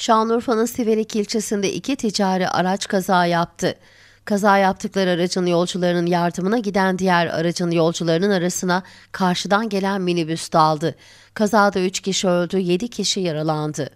Şanlıurfa'nın Siverek ilçesinde iki ticari araç kaza yaptı. Kaza yaptıkları aracın yolcularının yardımına giden diğer aracın yolcularının arasına karşıdan gelen minibüs daldı. Kazada 3 kişi öldü, 7 kişi yaralandı.